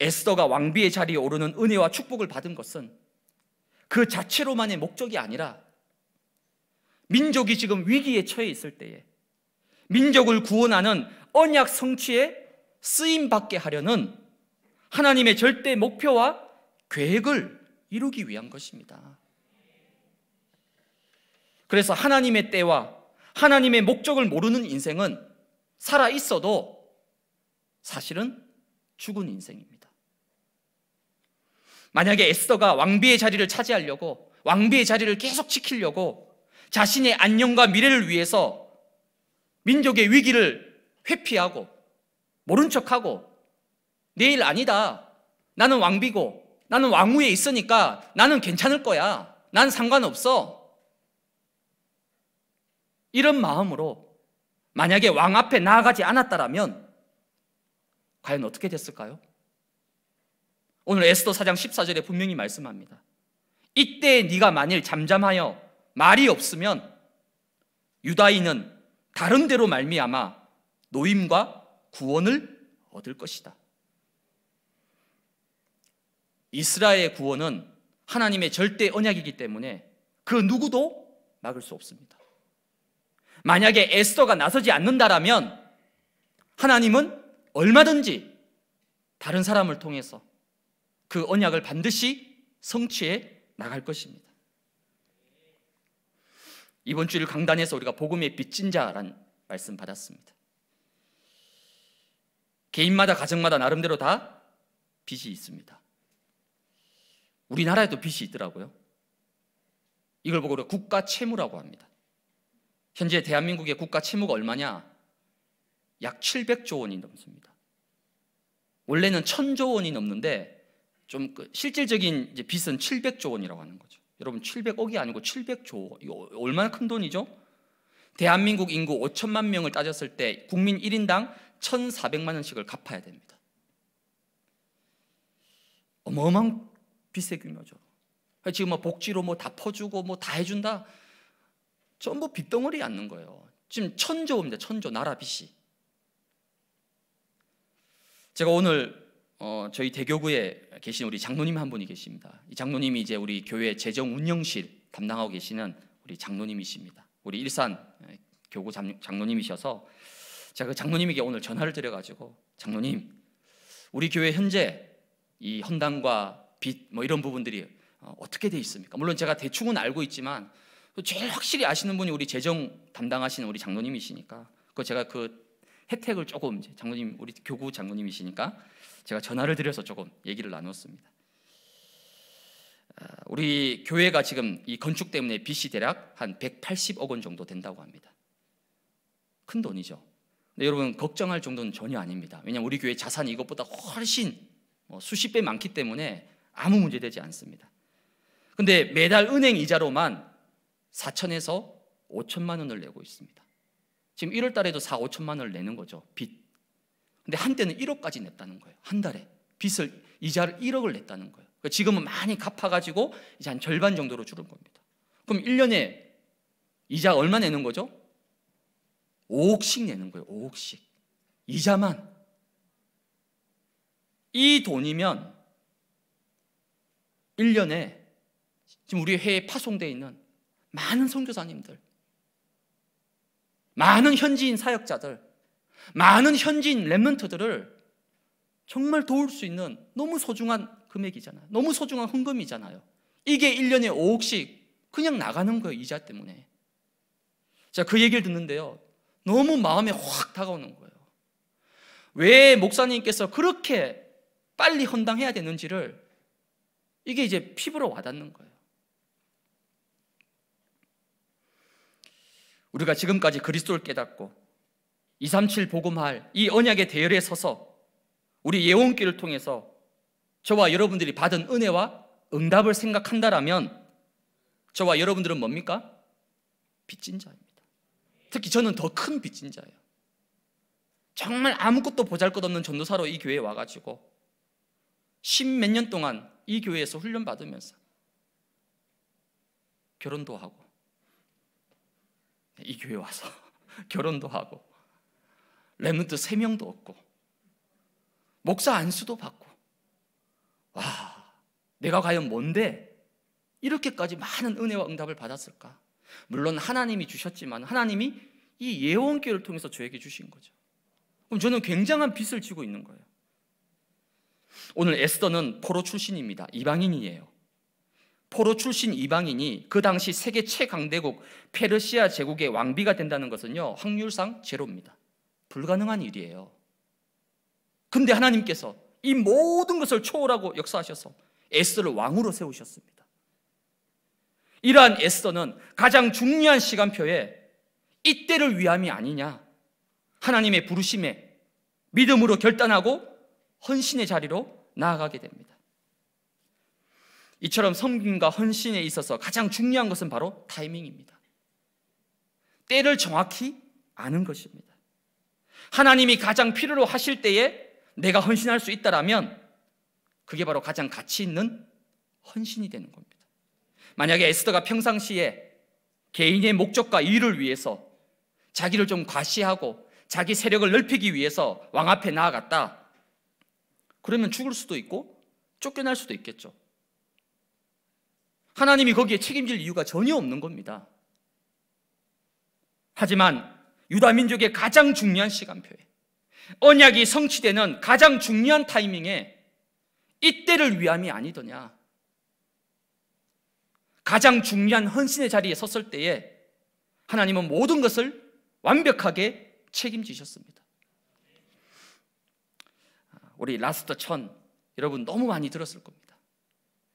에스더가 왕비의 자리에 오르는 은혜와 축복을 받은 것은 그 자체로만의 목적이 아니라 민족이 지금 위기에 처해 있을 때에 민족을 구원하는 언약 성취에 쓰임 받게 하려는 하나님의 절대 목표와 계획을 이루기 위한 것입니다. 그래서 하나님의 때와 하나님의 목적을 모르는 인생은 살아 있어도 사실은 죽은 인생입니다. 만약에 에스더가 왕비의 자리를 차지하려고 왕비의 자리를 계속 지키려고 자신의 안녕과 미래를 위해서 민족의 위기를 회피하고 모른 척하고 내일 아니다. 나는 왕비고 나는 왕후에 있으니까 나는 괜찮을 거야. 난 상관없어. 이런 마음으로 만약에 왕 앞에 나아가지 않았다면 과연 어떻게 됐을까요? 오늘 에스더 사장 14절에 분명히 말씀합니다. 이때 네가 만일 잠잠하여 말이 없으면 유다인은 다른 데로 말미암아 노임과 구원을 얻을 것이다. 이스라엘의 구원은 하나님의 절대 언약이기 때문에 그 누구도 막을 수 없습니다. 만약에 에스더가 나서지 않는다라면 하나님은 얼마든지 다른 사람을 통해서 그 언약을 반드시 성취해 나갈 것입니다. 이번 주일 강단에서 우리가 복음의 빚진 자란 말씀 받았습니다. 개인마다 가정마다 나름대로 다 빚이 있습니다. 우리나라에도 빚이 있더라고요. 이걸 보고 우리가 국가 채무라고 합니다. 현재 대한민국의 국가 채무가 얼마냐? 약 700조 원이 넘습니다. 원래는 1000조 원이 넘는데 좀 그 실질적인 이제 빚은 700조 원이라고 하는 거죠. 여러분 700억이 아니고 700조 이거 얼마나 큰 돈이죠? 대한민국 인구 5천만 명을 따졌을 때 국민 1인당 1,400만 원씩을 갚아야 됩니다. 어마어마한 빚의 규모죠. 지금 뭐 복지로 뭐 다 퍼주고 뭐 다 해준다. 전부 빗덩어리 앉는 거예요. 지금 천조입니다. 천조 나라 빚이. 제가 오늘 어, 저희 대교구에 계신 우리 장로님 한 분이 계십니다. 이 장로님이 이제 우리 교회 재정 운영실 담당하고 계시는 우리 장로님이십니다. 우리 일산 교구 장로님이셔서 제가 그 장로님에게 오늘 전화를 드려가지고 장로님 우리 교회 현재 이 헌당과 빚뭐 이런 부분들이 어, 어떻게 돼 있습니까? 물론 제가 대충은 알고 있지만 그 제일 확실히 아시는 분이 우리 재정 담당하시는 우리 장로님이시니까 그 제가 그 혜택을 조금 장로님 우리 교구 장로님이시니까 제가 전화를 드려서 조금 얘기를 나눴습니다 아, 우리 교회가 지금 이 건축 때문에 빚이 대략 한 180억 원 정도 된다고 합니다. 큰 돈이죠. 근데 여러분 걱정할 정도는 전혀 아닙니다. 왜냐하면 우리 교회 자산이 이것보다 훨씬 뭐 수십 배 많기 때문에 아무 문제 되지 않습니다. 근데 매달 은행 이자로만 4천에서 5천만 원을 내고 있습니다. 지금 1월 달에도 4, 5천만 원을 내는 거죠. 빚. 근데 한때는 1억까지 냈다는 거예요. 한 달에. 빚을, 이자를 1억을 냈다는 거예요. 그러니까 지금은 많이 갚아가지고 이제 한 절반 정도로 줄은 겁니다. 그럼 1년에 이자 얼마 내는 거죠? 5억씩 내는 거예요. 5억씩. 이자만. 이 돈이면 1년에 지금 우리 회에 파송되어 있는 많은 선교사님들, 많은 현지인 사역자들, 많은 현지인 랩런트들을 정말 도울 수 있는 너무 소중한 금액이잖아요. 너무 소중한 헌금이잖아요. 이게 1년에 5억씩 그냥 나가는 거예요. 이자 때문에. 제그 얘기를 듣는데요. 너무 마음에 확 다가오는 거예요. 왜 목사님께서 그렇게 빨리 헌당해야 되는지를 이게 이제 피부로 와닿는 거예요. 우리가 지금까지 그리스도를 깨닫고 237 복음할 이 언약의 대열에 서서 우리 예원기를 통해서 저와 여러분들이 받은 은혜와 응답을 생각한다라면 저와 여러분들은 뭡니까? 빚진 자입니다. 특히 저는 더 큰 빚진 자예요. 정말 아무것도 보잘것없는 전도사로 이 교회에 와가지고 십몇 년 동안 이 교회에서 훈련받으면서 결혼도 하고 이 교회 와서 [LAUGHS] 결혼도 하고 레몬트세 명도 얻고 목사 안수도 받고 와 내가 과연 뭔데 이렇게까지 많은 은혜와 응답을 받았을까? 물론 하나님이 주셨지만 하나님이 이 예원교를 회 통해서 저에게 주신 거죠. 그럼 저는 굉장한 빚을 지고 있는 거예요. 오늘 에스더는 포로 출신입니다. 이방인이에요. 포로 출신 이방인이 그 당시 세계 최강대국 페르시아 제국의 왕비가 된다는 것은요, 확률상 제로입니다. 불가능한 일이에요. 근데 하나님께서 이 모든 것을 초월하고 역사하셔서 에스를 왕으로 세우셨습니다. 이러한 에스는 가장 중요한 시간표에 이때를 위함이 아니냐. 하나님의 부르심에 믿음으로 결단하고 헌신의 자리로 나아가게 됩니다. 이처럼 섬김과 헌신에 있어서 가장 중요한 것은 바로 타이밍입니다. 때를 정확히 아는 것입니다. 하나님이 가장 필요로 하실 때에 내가 헌신할 수 있다라면 그게 바로 가장 가치 있는 헌신이 되는 겁니다. 만약에 에스더가 평상시에 개인의 목적과 이유를 위해서 자기를 좀 과시하고 자기 세력을 넓히기 위해서 왕 앞에 나아갔다. 그러면 죽을 수도 있고 쫓겨날 수도 있겠죠. 하나님이 거기에 책임질 이유가 전혀 없는 겁니다. 하지만 유다 민족의 가장 중요한 시간표에 언약이 성취되는 가장 중요한 타이밍에 이때를 위함이 아니더냐. 가장 중요한 헌신의 자리에 섰을 때에 하나님은 모든 것을 완벽하게 책임지셨습니다. 우리 라스트 천 여러분 너무 많이 들었을 겁니다.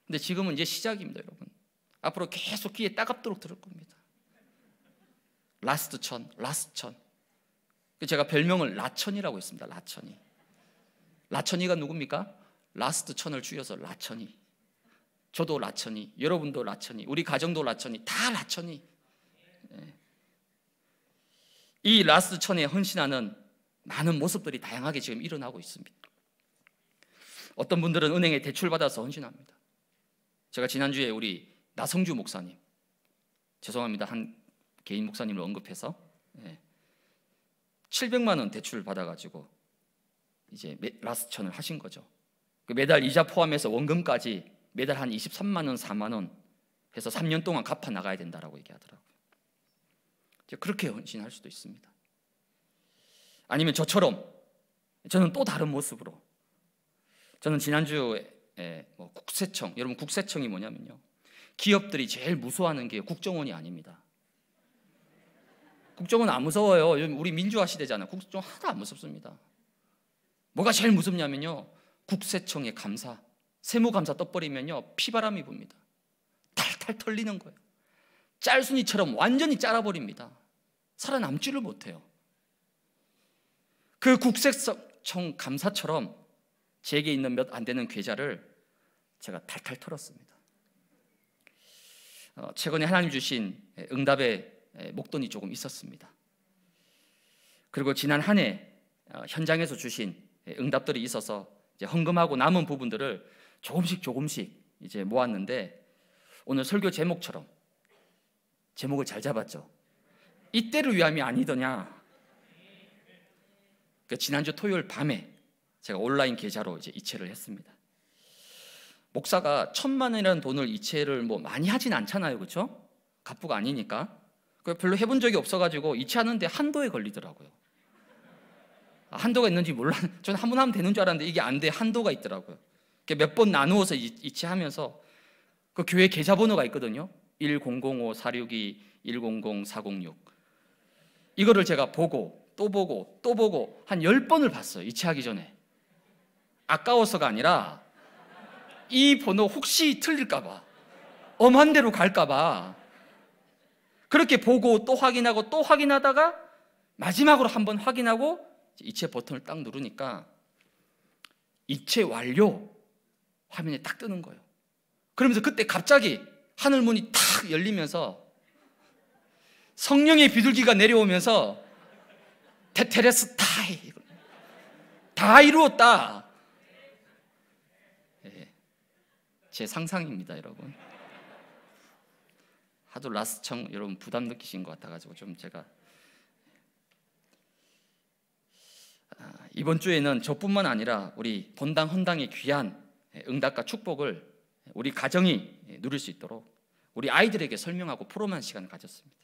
근데 지금은 이제 시작입니다, 여러분. 앞으로 계속 귀에 따갑도록 들을 겁니다. 라스트 천, 라스트 천. 그 제가 별명을 라천이라고 했습니다. 라천이. 라천이가 누굽니까? 라스트 천을 줄여서 라천이. 저도 라천이, 여러분도 라천이, 우리 가정도 라천이, 다 라천이. 예. 이 라스트 천에 헌신하는 많은 모습들이 다양하게 지금 일어나고 있습니다. 어떤 분들은 은행에 대출받아서 헌신합니다. 제가 지난주에 우리 나성주 목사님 죄송합니다 한 개인 목사님을 언급해서 700만 예. 원 대출 을 받아가지고 이제 라스천을 하신 거죠. 그 매달 이자 포함해서 원금까지 매달 한 23만 원, 4만 원 해서 3년 동안 갚아 나가야 된다라고 얘기하더라고요. 그렇게 헌신할 수도 있습니다. 아니면 저처럼 저는 또 다른 모습으로 저는 지난주에 예, 뭐 국세청 여러분 국세청이 뭐냐면요 기업들이 제일 무서워하는 게 국정원이 아닙니다. 국정원 안 무서워요. 우리 민주화 시대잖아요. 국정원 하나안 무섭습니다. 뭐가 제일 무섭냐면요. 국세청의 감사, 세무감사 떠버리면요. 피바람이 봅니다. 탈탈 털리는 거예요. 짤순이처럼 완전히 잘라버립니다. 살아남지를 못해요. 그 국세청 감사처럼 제게 있는 몇 안 되는 계좌를 제가 탈탈 털었습니다. 어, 최근에 하나님 주신 응답의 목돈이 조금 있었습니다. 그리고 지난 한해 어, 현장에서 주신 응답들이 있어서 이제 헌금하고 남은 부분들을 조금씩 조금씩 이제 모았는데 오늘 설교 제목처럼 제목을 잘 잡았죠. 이때를 위함이 아니더냐. 그 지난주 토요일 밤에 제가 온라인 계좌로 이제 이체를 했습니다. 목사가 천만 이라는 돈을 이체를 뭐 많이 하진 않잖아요. 그렇죠? 갑부가 아니니까. 별로 해본 적이 없어가지고 이체하는데 한도에 걸리더라고요. 아, 한도가 있는지 몰라. [LAUGHS] 저는 한 번 하면 되는 줄 알았는데 이게 안 돼. 한도가 있더라고요. 몇 번 나누어서 이체하면서 그 교회 계좌번호가 있거든요. 1005462-100406. 이거를 제가 보고 또 보고 또 보고 한 열번을 봤어요. 이체하기 전에. 아까워서가 아니라 이 번호 혹시 틀릴까봐. 엄한 대로 갈까봐. 그렇게 보고 또 확인하고 또 확인하다가 마지막으로 한 번 확인하고 이체 버튼을 딱 누르니까 이체 완료 화면에 딱 뜨는 거예요. 그러면서 그때 갑자기 하늘 문이 탁 열리면서 성령의 비둘기가 내려오면서 테테레스 타이 다 이루었다. 제 상상입니다, 여러분. 하도 라스청 여러분 부담 느끼신 것 같아가지고 좀 제가 아, 이번 주에는 저뿐만 아니라 우리 본당 헌당의 귀한 응답과 축복을 우리 가정이 누릴 수 있도록 우리 아이들에게 설명하고 포럼한 시간을 가졌습니다.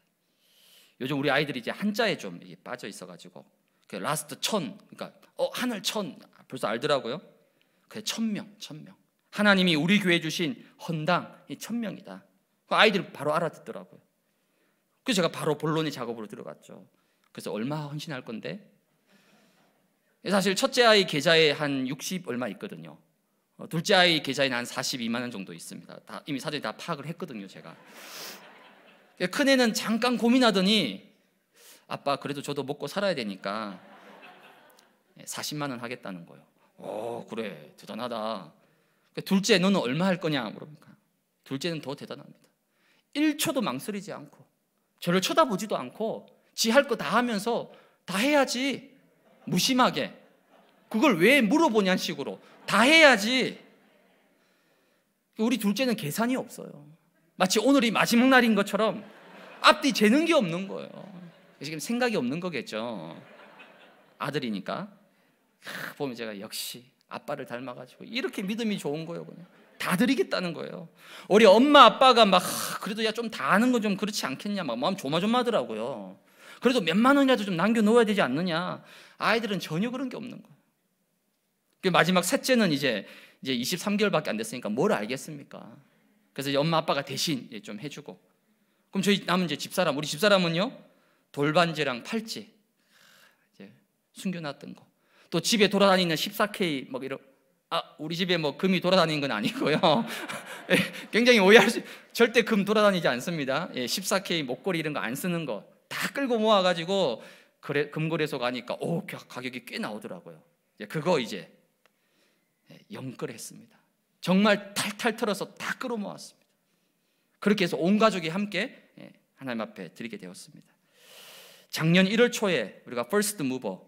요즘 우리 아이들이 이제 한자에 좀 빠져 있어가지고 그 라스트 천 그러니까 어 하늘 천 아, 벌써 알더라고요. 그게 천명 천명 하나님이 우리 교회 주신 헌당 천명이다. 그 아이들 바로 알아듣더라고요. 그래서 제가 바로 본론의 작업으로 들어갔죠. 그래서 얼마 헌신할 건데? 사실 첫째 아이 계좌에 한 60 얼마 있거든요. 어, 둘째 아이 계좌에한 42만 원 정도 있습니다. 다, 이미 사전에 다 파악을 했거든요, 제가. 예, 큰애는 잠깐 고민하더니 아빠 그래도 저도 먹고 살아야 되니까 40만 예, 원 하겠다는 거예요. 오, 어, 그래. 대단하다. 그러니까 둘째, 너는 얼마 할 거냐? 물어보니까. 둘째는 더 대단합니다. 1초도 망설이지 않고, 저를 쳐다보지도 않고, 지 할 거 다 하면서 다 해야지. 무심하게. 그걸 왜 물어보냐 식으로. 다 해야지. 우리 둘째는 계산이 없어요. 마치 오늘이 마지막 날인 것처럼 앞뒤 재는 게 없는 거예요. 지금 생각이 없는 거겠죠. 아들이니까. 보면 제가 역시 아빠를 닮아가지고 이렇게 믿음이 좋은 거예요 그냥 다 드리겠다는 거예요 우리 엄마 아빠가 막 아, 그래도 야 좀다 하는 건 좀 그렇지 않겠냐 막 마음 조마조마하더라고요 그래도 몇 만 원이라도 좀 남겨놓아야 되지 않느냐 아이들은 전혀 그런 게 없는 거예요 그 마지막 셋째는 이제 이제 23개월밖에 안 됐으니까 뭘 알겠습니까 그래서 엄마 아빠가 대신 좀 해주고 그럼 저희 남은 이제 집사람 우리 집사람은요 돌반지랑 팔찌 이제 숨겨놨던 거또 집에 돌아다니는 14K 뭐 이런 아 우리 집에 뭐 금이 돌아다니는 건 아니고요. [LAUGHS] 예, 굉장히 오해할 수 절대 금 돌아다니지 않습니다. 예, 14K 목걸이 이런 거 안 쓰는 거 다 끌고 모아가지고 거래, 금거래소 가니까 오 가격이 꽤 나오더라고요. 예, 그거 이제 예, 영끌했습니다. 정말 탈탈 털어서 다 끌어모았습니다. 그렇게 해서 온 가족이 함께 예, 하나님 앞에 드리게 되었습니다. 작년 1월 초에 우리가 퍼스트 무버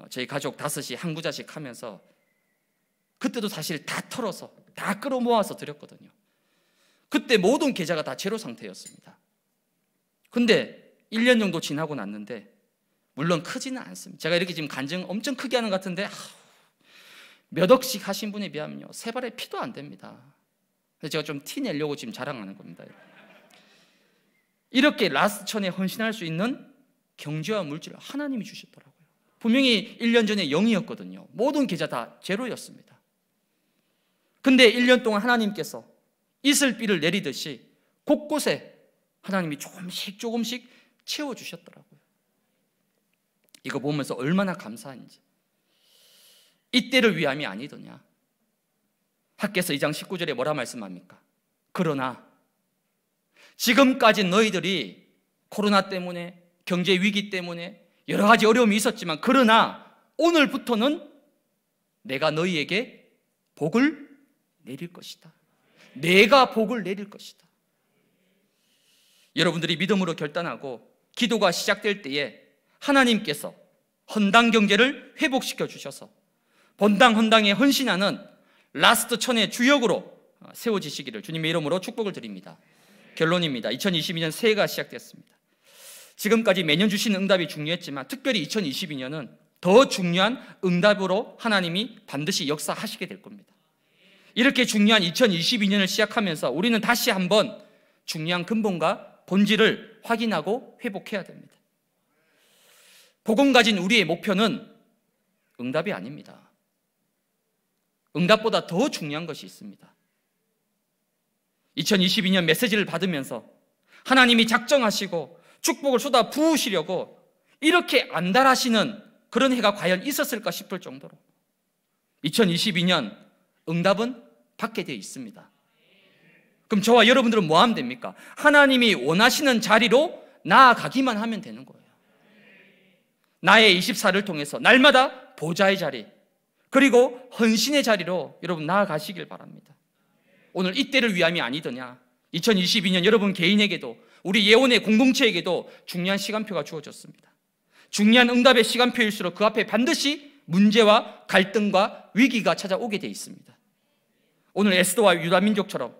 어, 저희 가족 다섯이 한 구자씩 하면서 그때도 사실 다 털어서 다 끌어모아서 드렸거든요. 그때 모든 계좌가 다 제로 상태였습니다. 근데 1년 정도 지나고 났는데 물론 크지는 않습니다. 제가 이렇게 지금 간증 엄청 크게 하는 것 같은데 몇 억씩 하신 분에 비하면요. 세 발의 피도 안 됩니다. 제가 좀 티 내려고 지금 자랑하는 겁니다. 이렇게 라스천에 헌신할 수 있는 경제와 물질 을 하나님이 주셨더라. 분명히 1년 전에 0이었거든요. 모든 계좌 다 제로였습니다. 근데 1년 동안 하나님께서 이슬비를 내리듯이 곳곳에 하나님이 조금씩 조금씩 채워주셨더라고요. 이거 보면서 얼마나 감사한지. 이때를 위함이 아니더냐. 학께서 2장 19절에 뭐라 말씀합니까? 그러나 지금까지 너희들이 코로나 때문에 경제 위기 때문에 여러 가지 어려움이 있었지만 그러나 오늘부터는 내가 너희에게 복을 내릴 것이다. 내가 복을 내릴 것이다. 여러분들이 믿음으로 결단하고 기도가 시작될 때에 하나님께서 헌당 경제를 회복시켜 주셔서 본당 헌당에 헌신하는 라스트 천의 주역으로 어, 세워지시기를 주님의 이름으로 축복을 드립니다. 결론입니다. 2022년 새해가 시작됐습니다. 지금까지 매년 주신 응답이 중요했지만 특별히 2022년은 더 중요한 응답으로 하나님이 반드시 역사하시게 될 겁니다. 이렇게 중요한 2022년을 시작하면서 우리는 다시 한번 중요한 근본과 본질을 확인하고 회복해야 됩니다. 복음 가진 우리의 목표는 응답이 아닙니다. 응답보다 더 중요한 것이 있습니다. 2022년 메시지를 받으면서 하나님이 작정하시고 축복을 쏟아 부으시려고 이렇게 안달하시는 그런 해가 과연 있었을까 싶을 정도로 2022년 응답은 받게 되어 있습니다. 그럼 저와 여러분들은 뭐 하면 됩니까? 하나님이 원하시는 자리로 나아가기만 하면 되는 거예요. 나의 24를 통해서 날마다 보좌의 자리, 그리고 헌신의 자리로 여러분 나아가시길 바랍니다. 오늘 이때를 위함이 아니더냐? 2022년 여러분 개인에게도 우리 예원의 공동체에게도 중요한 시간표가 주어졌습니다. 중요한 응답의 시간표일수록 그 앞에 반드시 문제와 갈등과 위기가 찾아오게 돼 있습니다. 오늘 에스더와 유다 민족처럼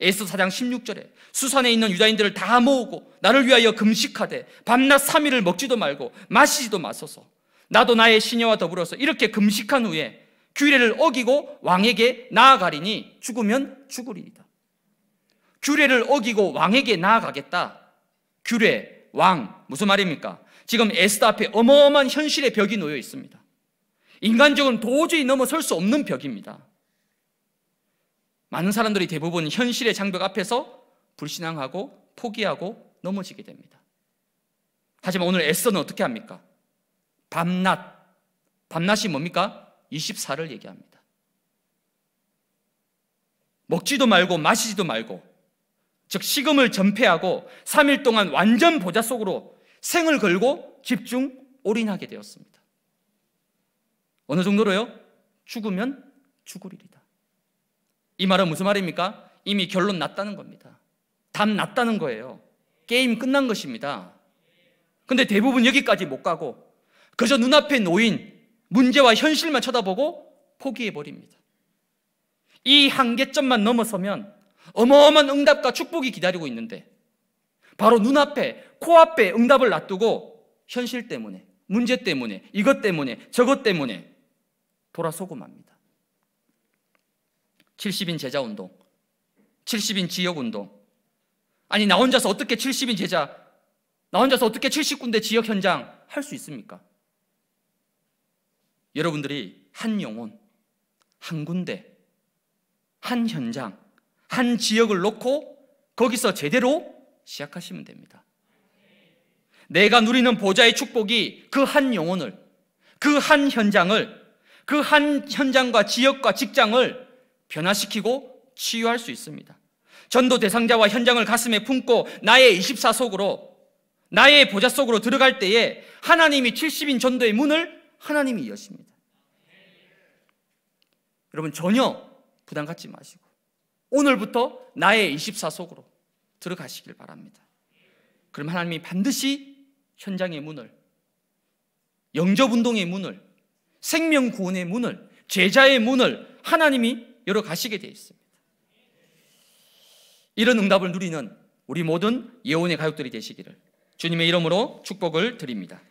에스더 사장 16절에 수산에 있는 유다인들을 다 모으고 나를 위하여 금식하되 밤낮 3일을 먹지도 말고 마시지도 마소서 나도 나의 시녀와 더불어서 이렇게 금식한 후에 규례를 어기고 왕에게 나아가리니 죽으면 죽으리이다. 규례를 어기고 왕에게 나아가겠다. 규례, 왕, 무슨 말입니까? 지금 에스더 앞에 어마어마한 현실의 벽이 놓여 있습니다. 인간적으로 도저히 넘어설 수 없는 벽입니다. 많은 사람들이 대부분 현실의 장벽 앞에서 불신앙하고 포기하고 넘어지게 됩니다. 하지만 오늘 에스더는 어떻게 합니까? 밤낮. 밤낮이 뭡니까? 24를 얘기합니다. 먹지도 말고 마시지도 말고 즉 식음을 전폐하고 3일 동안 완전 보좌 속으로 생을 걸고 집중 올인하게 되었습니다. 어느 정도로요? 죽으면 죽으리이다. 이 말은 무슨 말입니까? 이미 결론 났다는 겁니다. 답 났다는 거예요. 게임 끝난 것입니다. 근데 대부분 여기까지 못 가고 그저 눈앞에 놓인 문제와 현실만 쳐다보고 포기해 버립니다. 이 한계점만 넘어서면 어마어마한 응답과 축복이 기다리고 있는데 바로 눈앞에 코앞에 응답을 놔두고 현실 때문에 문제 때문에 이것 때문에 저것 때문에 돌아서고 맙니다. 70인 제자 운동, 70인 지역 운동. 아니 나 혼자서 어떻게 70인 제자, 나 혼자서 어떻게 70군데 지역 현장 할 수 있습니까? 여러분들이 한 영혼, 한 군데, 한 현장, 한 지역을 놓고 거기서 제대로 시작하시면 됩니다. 내가 누리는 보좌의 축복이 그 한 영혼을, 그 한 현장을, 그 한 현장과 지역과 직장을 변화시키고 치유할 수 있습니다. 전도 대상자와 현장을 가슴에 품고 나의 24속으로, 나의 보좌 속으로 들어갈 때에 하나님이 70인 전도의 문을 하나님이 여십니다. 여러분, 전혀 부담 갖지 마시고. 오늘부터 나의 24속으로 들어가시길 바랍니다. 그럼 하나님이 반드시 현장의 문을, 영접운동의 문을, 생명구원의 문을, 제자의 문을 하나님이 열어가시게 되어 있습니다. 이런 응답을 누리는 우리 모든 예언의 가족들이 되시기를 주님의 이름으로 축복을 드립니다.